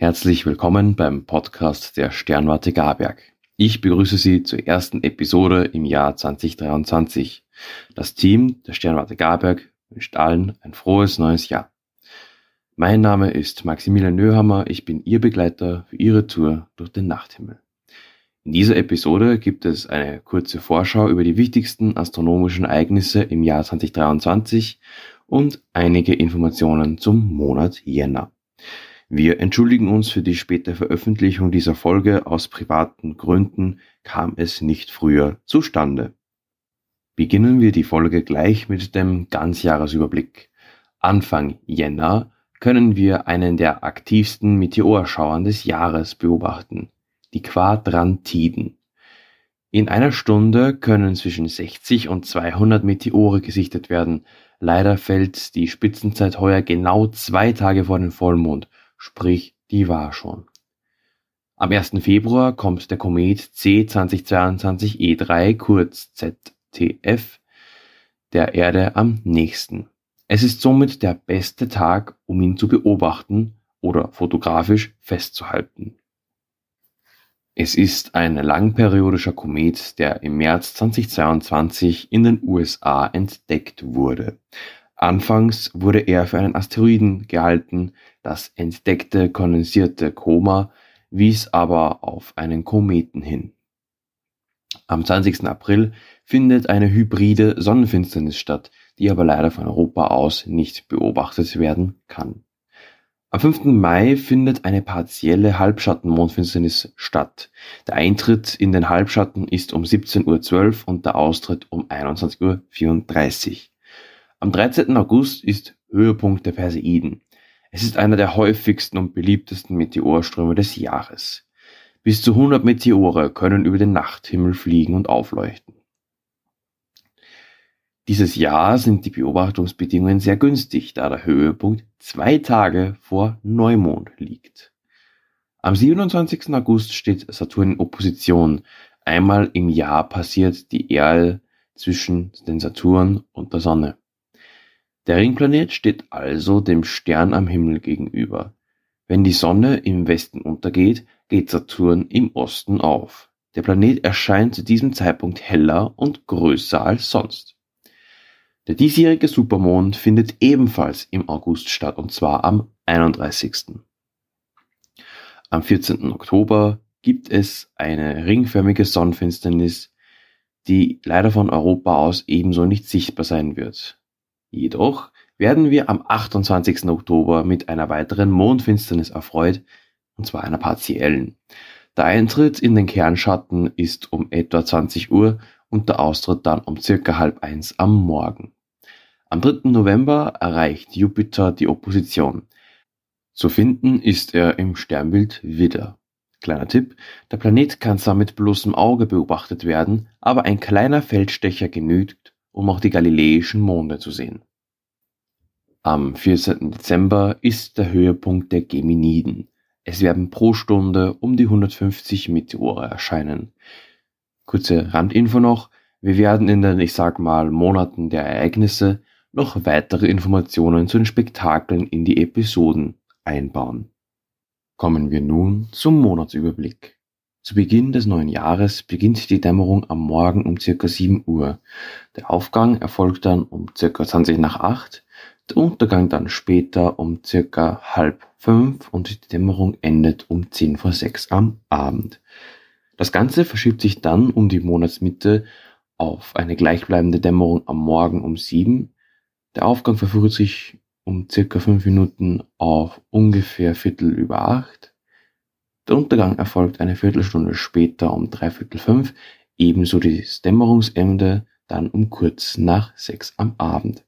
Herzlich willkommen beim Podcast der Sternwarte Garberg. Ich begrüße Sie zur ersten Episode im Jahr 2023. Das Team der Sternwarte Garberg wünscht allen ein frohes neues Jahr. Mein Name ist Maximilian Nöhammer, ich bin Ihr Begleiter für Ihre Tour durch den Nachthimmel. In dieser Episode gibt es eine kurze Vorschau über die wichtigsten astronomischen Ereignisse im Jahr 2023 und einige Informationen zum Monat Jänner. Wir entschuldigen uns für die späte Veröffentlichung dieser Folge. Aus privaten Gründen kam es nicht früher zustande. Beginnen wir die Folge gleich mit dem Ganzjahresüberblick. Anfang Jänner können wir einen der aktivsten Meteorschauern des Jahres beobachten, die Quadrantiden. In einer Stunde können zwischen 60 und 200 Meteore gesichtet werden. Leider fällt die Spitzenzeit heuer genau zwei Tage vor dem Vollmond sprich, die war schon. Am 1. Februar kommt der Komet C2022 E3 kurz ZTF der Erde am nächsten. Es ist somit der beste Tag, um ihn zu beobachten oder fotografisch festzuhalten. Es ist ein langperiodischer Komet, der im März 2022 in den USA entdeckt wurde. Anfangs wurde er für einen Asteroiden gehalten, das entdeckte kondensierte Koma wies aber auf einen Kometen hin. Am 20. April findet eine hybride Sonnenfinsternis statt, die aber leider von Europa aus nicht beobachtet werden kann. Am 5. Mai findet eine partielle Halbschattenmondfinsternis statt. Der Eintritt in den Halbschatten ist um 17.12 Uhr und der Austritt um 21.34 Uhr. Am 13. August ist Höhepunkt der Perseiden. Es ist einer der häufigsten und beliebtesten Meteorströme des Jahres. Bis zu 100 Meteore können über den Nachthimmel fliegen und aufleuchten. Dieses Jahr sind die Beobachtungsbedingungen sehr günstig, da der Höhepunkt zwei Tage vor Neumond liegt. Am 27. August steht Saturn in Opposition. Einmal im Jahr passiert die Erde zwischen den Saturn und der Sonne. Der Ringplanet steht also dem Stern am Himmel gegenüber. Wenn die Sonne im Westen untergeht, geht Saturn im Osten auf. Der Planet erscheint zu diesem Zeitpunkt heller und größer als sonst. Der diesjährige Supermond findet ebenfalls im August statt und zwar am 31. Am 14. Oktober gibt es eine ringförmige Sonnenfinsternis, die leider von Europa aus ebenso nicht sichtbar sein wird. Jedoch werden wir am 28. Oktober mit einer weiteren Mondfinsternis erfreut, und zwar einer partiellen. Der Eintritt in den Kernschatten ist um etwa 20 Uhr und der Austritt dann um circa halb eins am Morgen. Am 3. November erreicht Jupiter die Opposition. Zu finden ist er im Sternbild Widder. Kleiner Tipp, der Planet kann zwar mit bloßem Auge beobachtet werden, aber ein kleiner Feldstecher genügt, um auch die galileischen Monde zu sehen. Am 14. Dezember ist der Höhepunkt der Geminiden. Es werden pro Stunde um die 150 Meteore erscheinen. Kurze Randinfo noch, wir werden in den, ich sag mal, Monaten der Ereignisse noch weitere Informationen zu den Spektakeln in die Episoden einbauen. Kommen wir nun zum Monatsüberblick. Zu Beginn des neuen Jahres beginnt die Dämmerung am Morgen um circa 7 Uhr. Der Aufgang erfolgt dann um circa 20 nach 8, der Untergang dann später um circa halb 5 und die Dämmerung endet um 10 vor 6 am Abend. Das Ganze verschiebt sich dann um die Monatsmitte auf eine gleichbleibende Dämmerung am Morgen um 7. Der Aufgang verfrüht sich um circa 5 Minuten auf ungefähr Viertel über 8 der Untergang erfolgt eine Viertelstunde später um dreiviertel fünf, ebenso das Dämmerungsende dann um kurz nach sechs am Abend.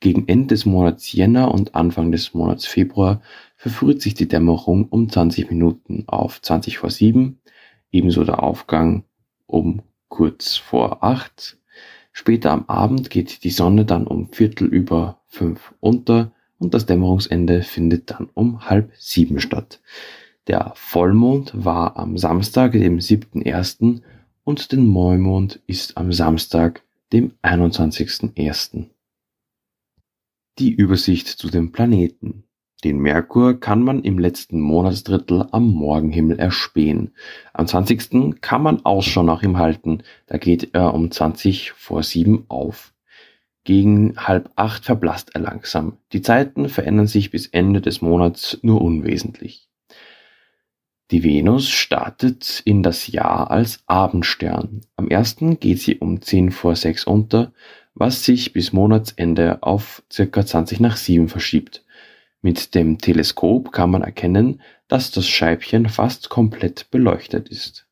Gegen Ende des Monats Jänner und Anfang des Monats Februar verfrüht sich die Dämmerung um 20 Minuten auf 20 vor 7, ebenso der Aufgang um kurz vor 8. Später am Abend geht die Sonne dann um Viertel über 5 unter und das Dämmerungsende findet dann um halb 7 statt. Der Vollmond war am Samstag, dem 7.1. und der Neumond ist am Samstag, dem 21.1. Die Übersicht zu den Planeten. Den Merkur kann man im letzten Monatsdrittel am Morgenhimmel erspähen. Am 20. kann man Ausschau nach ihm halten, da geht er um 20 vor 7 auf. Gegen halb 8 verblasst er langsam. Die Zeiten verändern sich bis Ende des Monats nur unwesentlich. Die Venus startet in das Jahr als Abendstern, am ersten geht sie um 10 vor 6 unter, was sich bis Monatsende auf ca. 20 nach 7 verschiebt. Mit dem Teleskop kann man erkennen, dass das Scheibchen fast komplett beleuchtet ist.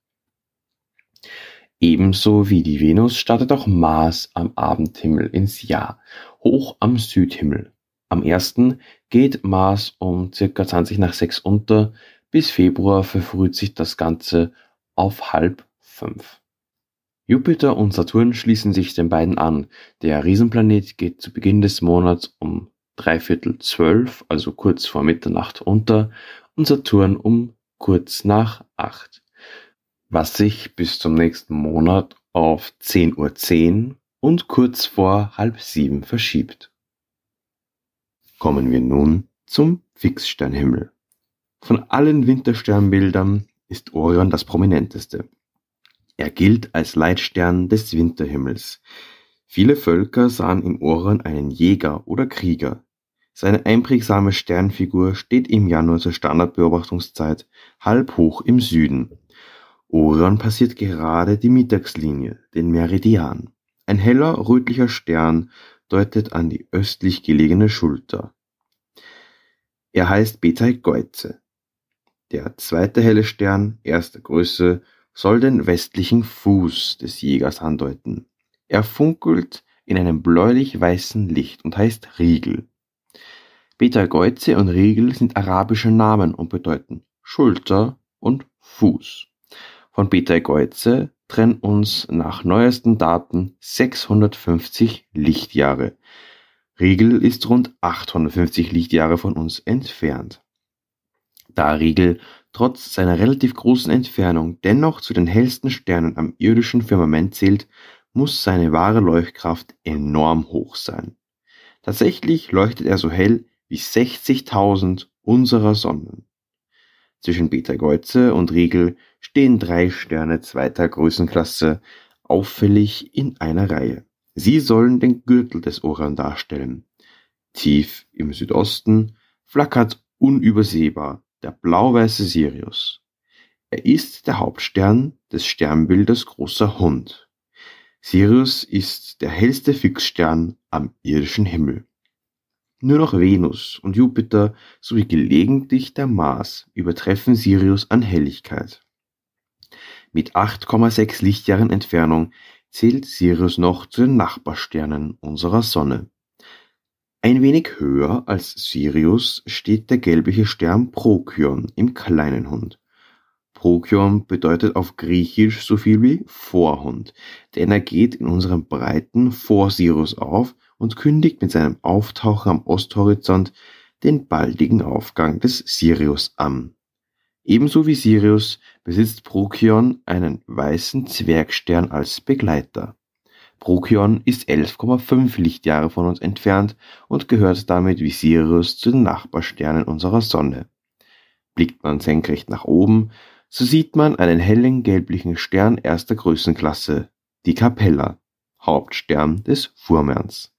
Ebenso wie die Venus startet auch Mars am Abendhimmel ins Jahr, hoch am Südhimmel. Am ersten geht Mars um ca. 20 nach 6 unter, bis Februar verfrüht sich das Ganze auf halb fünf. Jupiter und Saturn schließen sich den beiden an. Der Riesenplanet geht zu Beginn des Monats um dreiviertel zwölf, also kurz vor Mitternacht unter, und Saturn um kurz nach acht, was sich bis zum nächsten Monat auf 10.10 Uhr .10 und kurz vor halb sieben verschiebt. Kommen wir nun zum Fixsternhimmel. Von allen Wintersternbildern ist Orion das prominenteste. Er gilt als Leitstern des Winterhimmels. Viele Völker sahen in Orion einen Jäger oder Krieger. Seine einprägsame Sternfigur steht im Januar zur Standardbeobachtungszeit halb hoch im Süden. Orion passiert gerade die Mittagslinie, den Meridian. Ein heller rötlicher Stern deutet an die östlich gelegene Schulter. Er heißt Betelgeuse. Der zweite helle Stern erster Größe soll den westlichen Fuß des Jägers andeuten. Er funkelt in einem bläulich-weißen Licht und heißt Riegel. Betelgeuse und Riegel sind arabische Namen und bedeuten Schulter und Fuß. Von Betelgeuse trennen uns nach neuesten Daten 650 Lichtjahre. Riegel ist rund 850 Lichtjahre von uns entfernt. Da Rigel trotz seiner relativ großen Entfernung dennoch zu den hellsten Sternen am irdischen Firmament zählt, muss seine wahre Leuchtkraft enorm hoch sein. Tatsächlich leuchtet er so hell wie 60.000 unserer Sonnen. Zwischen Betelgeuse und Riegel stehen drei Sterne zweiter Größenklasse auffällig in einer Reihe. Sie sollen den Gürtel des Oran darstellen. Tief im Südosten flackert unübersehbar der blau-weiße Sirius. Er ist der Hauptstern des Sternbildes Großer Hund. Sirius ist der hellste Fixstern am irdischen Himmel. Nur noch Venus und Jupiter sowie gelegentlich der Mars übertreffen Sirius an Helligkeit. Mit 8,6 Lichtjahren Entfernung zählt Sirius noch zu den Nachbarsternen unserer Sonne. Ein wenig höher als Sirius steht der gelbliche Stern Procyon im kleinen Hund. Procyon bedeutet auf Griechisch so viel wie Vorhund, denn er geht in unseren Breiten vor Sirius auf und kündigt mit seinem Auftauchen am Osthorizont den baldigen Aufgang des Sirius an. Ebenso wie Sirius besitzt Procyon einen weißen Zwergstern als Begleiter. Procyon ist 11,5 Lichtjahre von uns entfernt und gehört damit wie Sirius zu den Nachbarsternen unserer Sonne. Blickt man senkrecht nach oben, so sieht man einen hellen gelblichen Stern erster Größenklasse, die Capella, Hauptstern des Fuhrmanns.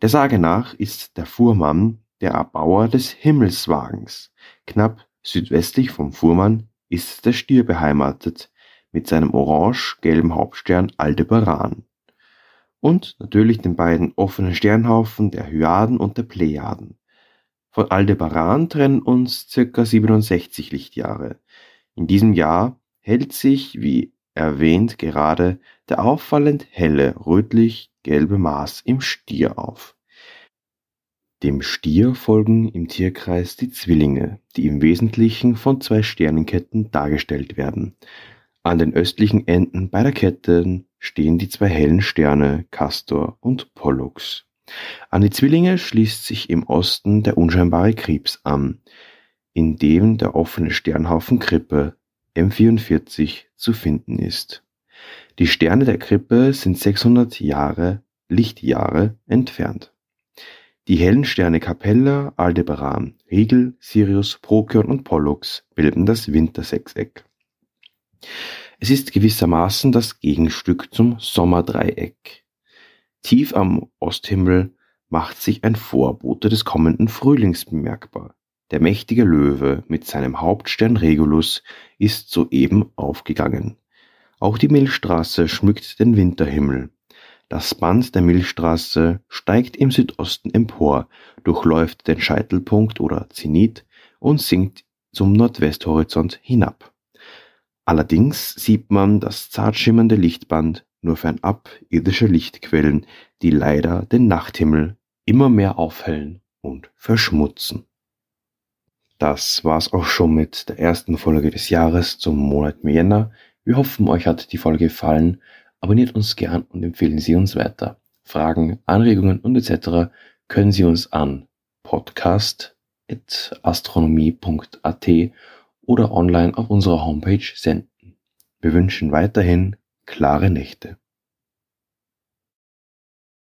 Der Sage nach ist der Fuhrmann der Erbauer des Himmelswagens. Knapp südwestlich vom Fuhrmann ist der Stier beheimatet, mit seinem orange-gelben Hauptstern Aldebaran und natürlich den beiden offenen Sternhaufen der Hyaden und der Plejaden. Von Aldebaran trennen uns ca. 67 Lichtjahre. In diesem Jahr hält sich, wie erwähnt gerade, der auffallend helle rötlich-gelbe Mars im Stier auf. Dem Stier folgen im Tierkreis die Zwillinge, die im Wesentlichen von zwei Sternenketten dargestellt werden. An den östlichen Enden beider Ketten stehen die zwei hellen Sterne Castor und Pollux. An die Zwillinge schließt sich im Osten der unscheinbare Krebs an, in dem der offene Sternhaufen Krippe M44 zu finden ist. Die Sterne der Krippe sind 600 Jahre Lichtjahre entfernt. Die hellen Sterne Capella, Aldebaran, Riegel, Sirius, Procyon und Pollux bilden das Wintersechseck. Es ist gewissermaßen das Gegenstück zum Sommerdreieck. Tief am Osthimmel macht sich ein Vorbote des kommenden Frühlings bemerkbar. Der mächtige Löwe mit seinem Hauptstern Regulus ist soeben aufgegangen. Auch die Milchstraße schmückt den Winterhimmel. Das Band der Milchstraße steigt im Südosten empor, durchläuft den Scheitelpunkt oder Zenit und sinkt zum Nordwesthorizont hinab. Allerdings sieht man das zart schimmernde Lichtband nur fernab irdischer Lichtquellen, die leider den Nachthimmel immer mehr aufhellen und verschmutzen. Das war's auch schon mit der ersten Folge des Jahres zum Monat Jänner. Wir hoffen, euch hat die Folge gefallen. Abonniert uns gern und empfehlen Sie uns weiter. Fragen, Anregungen und etc. können Sie uns an podcast.astronomie.at oder online auf unserer Homepage senden. Wir wünschen weiterhin klare Nächte.